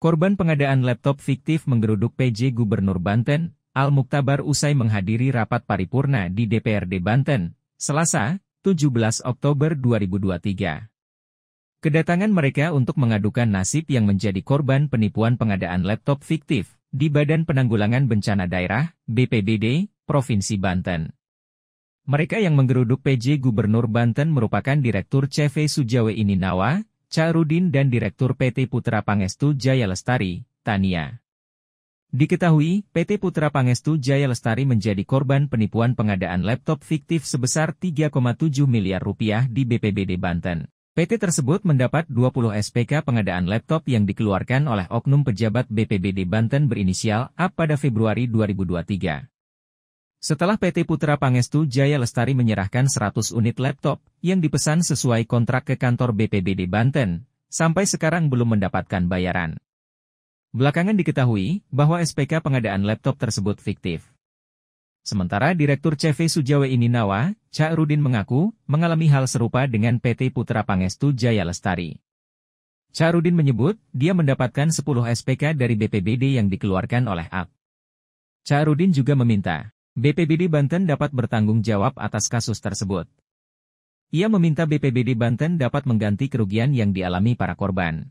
Korban pengadaan laptop fiktif menggeruduk PJ Gubernur Banten, Al Muktabar usai menghadiri rapat paripurna di DPRD Banten, Selasa, 17 Oktober 2023. Kedatangan mereka untuk mengadukan nasib yang menjadi korban penipuan pengadaan laptop fiktif di Badan Penanggulangan Bencana Daerah, BPBD, Provinsi Banten. Mereka yang menggeruduk PJ Gubernur Banten merupakan Direktur CV Sujawe Ininawa, Carudin dan Direktur PT Putra Pangestu Jaya Lestari, Tania. Diketahui, PT Putra Pangestu Jaya Lestari menjadi korban penipuan pengadaan laptop fiktif sebesar 3,7 miliar rupiah di BPBD Banten. PT tersebut mendapat 20 SPK pengadaan laptop yang dikeluarkan oleh oknum pejabat BPBD Banten berinisial A pada Februari 2023. Setelah PT Putra Pangestu Jaya Lestari menyerahkan 100 unit laptop, yang dipesan sesuai kontrak ke kantor BPBD Banten, sampai sekarang belum mendapatkan bayaran. Belakangan diketahui bahwa SPK pengadaan laptop tersebut fiktif. Sementara Direktur CV Sujawe Ininawa, Cak Rudin mengaku, mengalami hal serupa dengan PT Putra Pangestu Jaya Lestari. Cak Rudin menyebut, dia mendapatkan 10 SPK dari BPBD yang dikeluarkan oleh Cak Rudin juga meminta, BPBD Banten dapat bertanggung jawab atas kasus tersebut. Ia meminta BPBD Banten dapat mengganti kerugian yang dialami para korban.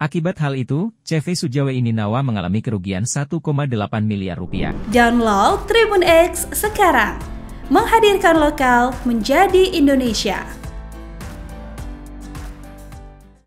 Akibat hal itu, CV Sujawe ini Nawa mengalami kerugian 1,8 miliar rupiah. Download Tribun X sekarang, menghadirkan lokal menjadi Indonesia.